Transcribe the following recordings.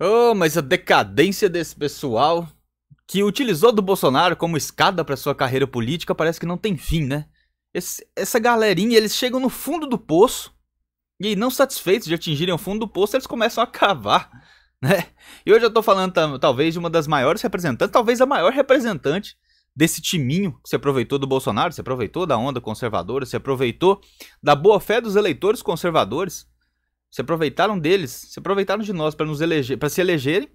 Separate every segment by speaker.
Speaker 1: Oh, mas a decadência desse pessoal que utilizou do Bolsonaro como escada para sua carreira política parece que não tem fim, né? Esse, essa galerinha, eles chegam no fundo do poço e não satisfeitos de atingirem o fundo do poço, eles começam a cavar, né? E hoje eu tô falando talvez de uma das maiores representantes, talvez a maior representante desse timinho que se aproveitou do Bolsonaro, se aproveitou da onda conservadora, se aproveitou da boa fé dos eleitores conservadores se aproveitaram deles, se aproveitaram de nós para nos eleger, para se elegerem,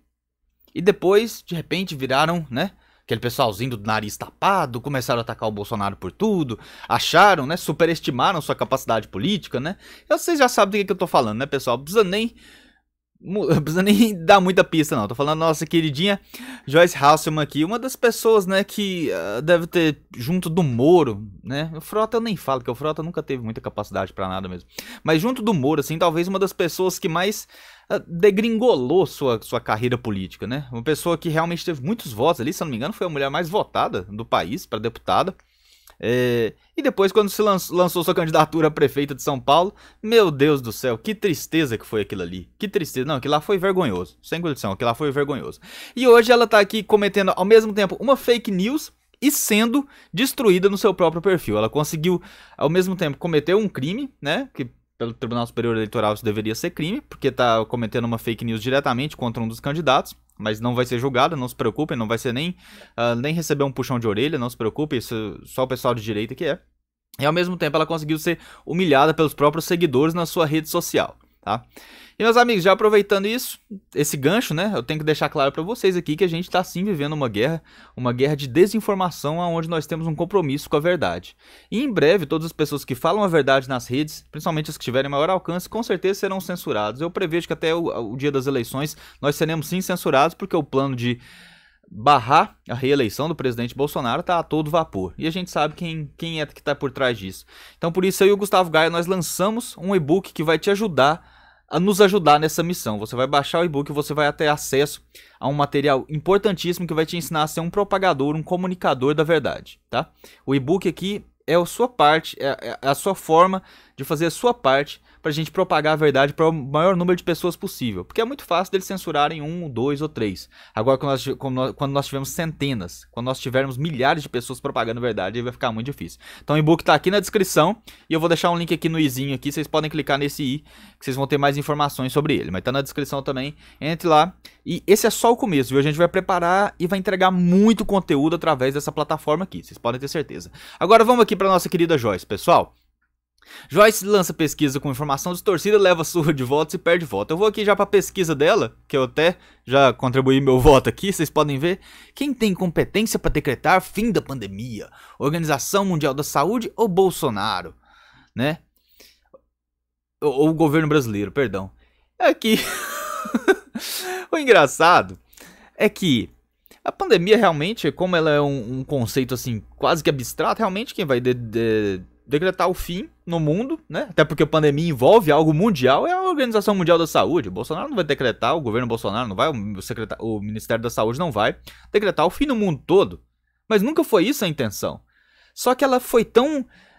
Speaker 1: e depois, de repente, viraram, né? Aquele pessoalzinho do nariz tapado, começaram a atacar o Bolsonaro por tudo, acharam, né? Superestimaram sua capacidade política, né? Vocês já sabem do que, é que eu tô falando, né, pessoal? Não precisa nem Não precisa nem dar muita pista, não. Tô falando nossa queridinha Joyce Hasselman aqui, uma das pessoas, né, que uh, deve ter junto do Moro, né? O Frota eu nem falo, que o Frota nunca teve muita capacidade para nada mesmo. Mas junto do Moro, assim, talvez uma das pessoas que mais uh, degringolou sua, sua carreira política, né? Uma pessoa que realmente teve muitos votos ali, se não me engano, foi a mulher mais votada do país para deputada. É, e depois, quando se lançou, lançou sua candidatura a prefeita de São Paulo, meu Deus do céu, que tristeza que foi aquilo ali. Que tristeza. Não, aquilo lá foi vergonhoso. Sem condição, aquilo lá foi vergonhoso. E hoje ela tá aqui cometendo ao mesmo tempo uma fake news e sendo destruída no seu próprio perfil. Ela conseguiu, ao mesmo tempo, cometer um crime, né? Que pelo Tribunal Superior Eleitoral isso deveria ser crime, porque está cometendo uma fake news diretamente contra um dos candidatos, mas não vai ser julgado, não se preocupem, não vai ser nem, uh, nem receber um puxão de orelha, não se preocupe, isso só o pessoal de direita que é. E ao mesmo tempo ela conseguiu ser humilhada pelos próprios seguidores na sua rede social tá? E meus amigos, já aproveitando isso, esse gancho, né? Eu tenho que deixar claro para vocês aqui que a gente está sim vivendo uma guerra, uma guerra de desinformação, aonde nós temos um compromisso com a verdade. E em breve, todas as pessoas que falam a verdade nas redes, principalmente as que tiverem maior alcance, com certeza serão censurados. Eu prevejo que até o, o dia das eleições nós seremos sim censurados, porque o plano de barrar a reeleição do presidente Bolsonaro está a todo vapor. E a gente sabe quem, quem é que está por trás disso. Então, por isso, eu e o Gustavo Gaia, nós lançamos um e-book que vai te ajudar a nos ajudar nessa missão. Você vai baixar o e-book e você vai ter acesso a um material importantíssimo que vai te ensinar a ser um propagador, um comunicador da verdade, tá? O e-book aqui é a sua parte, é, é a sua forma de fazer a sua parte para a gente propagar a verdade para o maior número de pessoas possível. Porque é muito fácil deles censurarem um, dois ou três. Agora, quando nós, quando nós tivermos centenas, quando nós tivermos milhares de pessoas propagando a verdade, vai ficar muito difícil. Então o e-book está aqui na descrição e eu vou deixar um link aqui no izinho aqui, vocês podem clicar nesse i, que vocês vão ter mais informações sobre ele. Mas está na descrição também, entre lá. E esse é só o começo, viu? A gente vai preparar e vai entregar muito conteúdo através dessa plataforma aqui, vocês podem ter certeza. Agora vamos aqui para nossa querida Joyce, pessoal. Joyce lança pesquisa com informação distorcida, leva surra de votos e perde voto. Eu vou aqui já para pesquisa dela, que eu até já contribuí meu voto aqui, vocês podem ver. Quem tem competência para decretar fim da pandemia? Organização Mundial da Saúde ou Bolsonaro? Né? Ou, o governo brasileiro, perdão. Aqui. É o engraçado é que a pandemia realmente, como ela é um, um conceito assim quase que abstrato, realmente quem vai de, de decretar o fim no mundo, né? Até porque a pandemia envolve algo mundial, é a Organização Mundial da Saúde. O Bolsonaro não vai decretar, o governo Bolsonaro não vai, o, secretário, o Ministério da Saúde não vai decretar o fim no mundo todo. Mas nunca foi isso a intenção. Só que ela foi tão.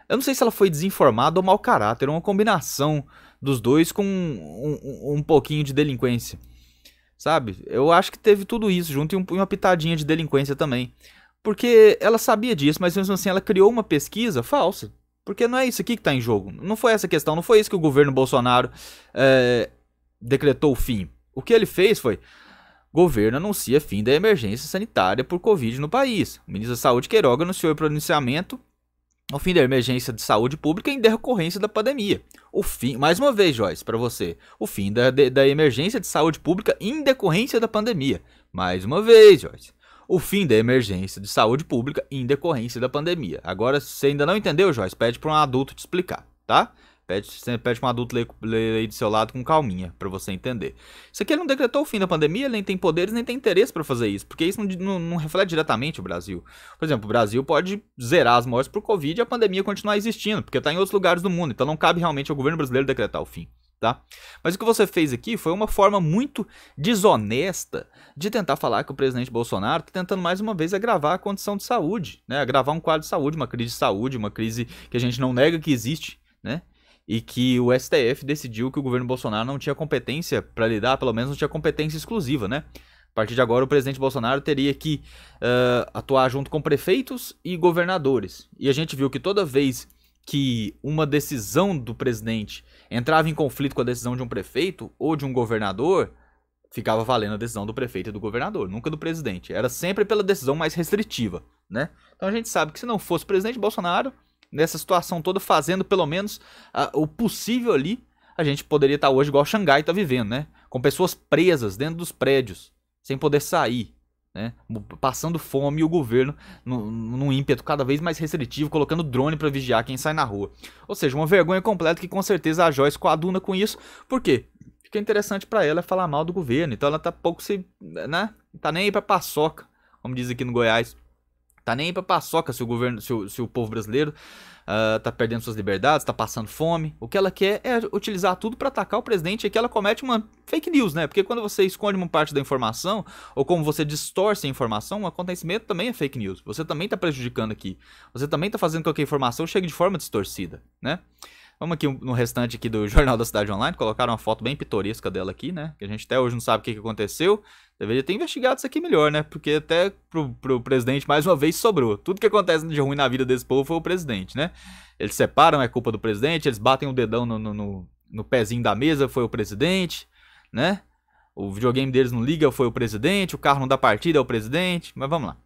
Speaker 1: Eu não sei se ela foi desinformada ou mau caráter, uma combinação dos dois com um, um, um pouquinho de delinquência. Sabe? Eu acho que teve tudo isso junto e um, uma pitadinha de delinquência também porque ela sabia disso, mas mesmo assim ela criou uma pesquisa falsa. Porque não é isso aqui que está em jogo. Não foi essa questão, não foi isso que o governo Bolsonaro é, decretou o fim. O que ele fez foi. Governo anuncia fim da emergência sanitária por Covid no país. O ministro da Saúde Queiroga anunciou o pronunciamento ao fim da emergência de saúde pública em decorrência da pandemia. O fim, mais uma vez, Joyce, para você, o fim da, da emergência de saúde pública em decorrência da pandemia. Mais uma vez, Joyce o fim da emergência de saúde pública em decorrência da pandemia. Agora, se você ainda não entendeu, Joyce, pede para um adulto te explicar, tá? Pede, pede para um adulto ler, ler aí do seu lado com calminha, para você entender. Isso aqui ele não decretou o fim da pandemia, ele nem tem poderes, nem tem interesse para fazer isso, porque isso não, não, não, reflete diretamente o Brasil. Por exemplo, o Brasil pode zerar as mortes por Covid e a pandemia continuar existindo, porque está em outros lugares do mundo, então não cabe realmente ao governo brasileiro decretar o fim tá? Mas o que você fez aqui foi uma forma muito desonesta de tentar falar que o presidente Bolsonaro está tentando mais uma vez agravar a condição de saúde, né? Agravar um quadro de saúde, uma crise de saúde, uma crise que a gente não nega que existe, né? E que o STF decidiu que o governo Bolsonaro não tinha competência para lidar, pelo menos não tinha competência exclusiva, né? A partir de agora, o presidente Bolsonaro teria que uh, atuar junto com prefeitos e governadores. E a gente viu que toda vez que uma decisão do presidente entrava em conflito com a decisão de um prefeito ou de um governador, ficava valendo a decisão do prefeito e do governador, nunca do presidente. Era sempre pela decisão mais restritiva, né? Então a gente sabe que se não fosse o presidente Bolsonaro, nessa situação toda, fazendo pelo menos uh, o possível ali, a gente poderia estar hoje igual Xangai está vivendo, né? Com pessoas presas dentro dos prédios, sem poder sair, né? Passando fome e o governo num ímpeto cada vez mais restritivo, colocando drone para vigiar quem sai na rua. Ou seja, uma vergonha completa que com certeza a Joyce coaduna com isso. Por quê? Porque é interessante para ela falar mal do governo, então ela tá pouco se, né? Tá nem aí para paçoca, como diz aqui no Goiás. Tá nem pra paçoca se o governo, se o, se o povo brasileiro uh, tá perdendo suas liberdades, tá passando fome. O que ela quer é utilizar tudo para atacar o presidente e que ela comete uma fake news, né? Porque quando você esconde uma parte da informação, ou como você distorce a informação, um acontecimento também é fake news. Você também tá prejudicando aqui. Você também tá fazendo com que a informação chegue de forma distorcida, né? Vamos aqui no restante aqui do Jornal da Cidade Online, colocaram uma foto bem pitoresca dela aqui, né? Que a gente até hoje não sabe o que, que aconteceu. Deveria ter investigado isso aqui melhor, né? Porque até pro, pro presidente, mais uma vez, sobrou. Tudo que acontece de ruim na vida desse povo foi o presidente, né? Eles separam, é culpa do presidente, eles batem o um dedão no, no, no, no pezinho da mesa, foi o presidente, né? O videogame deles não liga, foi o presidente, o carro não dá partida, é o presidente, mas vamos lá.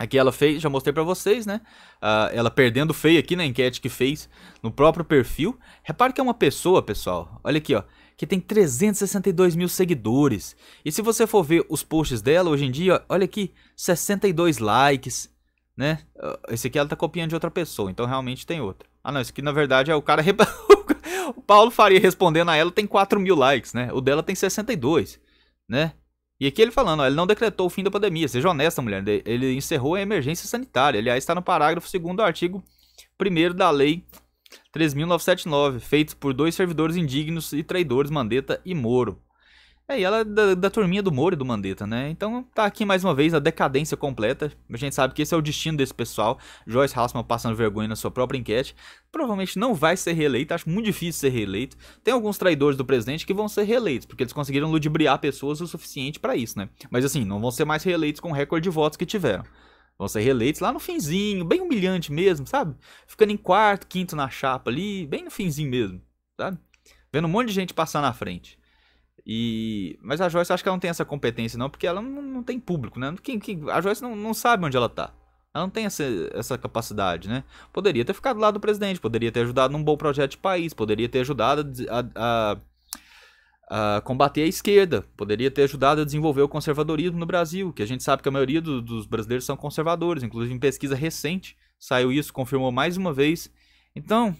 Speaker 1: Aqui ela fez, já mostrei para vocês, né? Uh, ela perdendo feio aqui na enquete que fez no próprio perfil. Repare que é uma pessoa, pessoal. Olha aqui, ó. Que tem 362 mil seguidores. E se você for ver os posts dela hoje em dia, olha aqui, 62 likes, né? Ah, esse aqui ela tá copiando de outra pessoa, então realmente tem outra. Ah não, esse aqui na verdade é o cara... o Paulo Faria respondendo a ela tem 4 mil likes, né? O dela tem 62, né? E aqui ele falando, ó, ele não decretou o fim da pandemia, seja honesta, mulher. Ele encerrou a emergência sanitária. Aliás, está no parágrafo 2 do artigo 1 da Lei 3.979, feito por dois servidores indignos e traidores, Mandetta e Moro. É, e ela é da, da turminha do Moro e do Mandetta, né? Então tá aqui mais uma vez a decadência completa. A gente sabe que esse é o destino desse pessoal. Joyce Hassman passando vergonha na sua própria enquete. Provavelmente não vai ser reeleito, acho muito difícil ser reeleito. Tem alguns traidores do presidente que vão ser reeleitos, porque eles conseguiram ludibriar pessoas o suficiente para isso, né? Mas assim, não vão ser mais reeleitos com o recorde de votos que tiveram vão ser reeleitos lá no finzinho, bem humilhante mesmo, sabe? Ficando em quarto, quinto na chapa ali, bem no finzinho mesmo, sabe? Vendo um monte de gente passar na frente. E... Mas a Joyce acho que ela não tem essa competência, não, porque ela não, não tem público, né? Quem, quem... A Joyce não, não sabe onde ela tá. Ela não tem essa, essa capacidade, né? Poderia ter ficado lá do presidente, poderia ter ajudado num bom projeto de país, poderia ter ajudado a, a, a combater a esquerda, poderia ter ajudado a desenvolver o conservadorismo no Brasil, que a gente sabe que a maioria do, dos brasileiros são conservadores, inclusive em pesquisa recente saiu isso, confirmou mais uma vez. Então,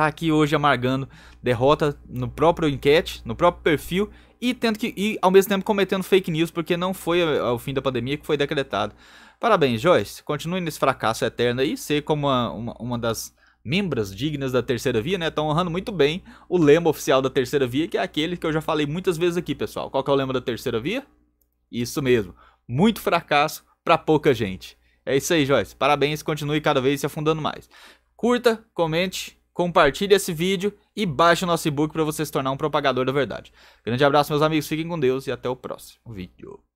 Speaker 1: tá aqui hoje amargando derrota no próprio enquete, no próprio perfil e tendo que e ao mesmo tempo cometendo fake news porque não foi o fim da pandemia que foi decretado. Parabéns, Joyce. Continue nesse fracasso eterno aí, ser como uma, uma, uma das membras dignas da terceira via, né? Estão honrando muito bem o lema oficial da terceira via, que é aquele que eu já falei muitas vezes aqui, pessoal. Qual que é o lema da terceira via? Isso mesmo. Muito fracasso para pouca gente. É isso aí, Joyce. Parabéns, continue cada vez se afundando mais. Curta, comente compartilhe esse vídeo e baixe o nosso e-book para você se tornar um propagador da verdade. Grande abraço, meus amigos, fiquem com Deus e até o próximo vídeo.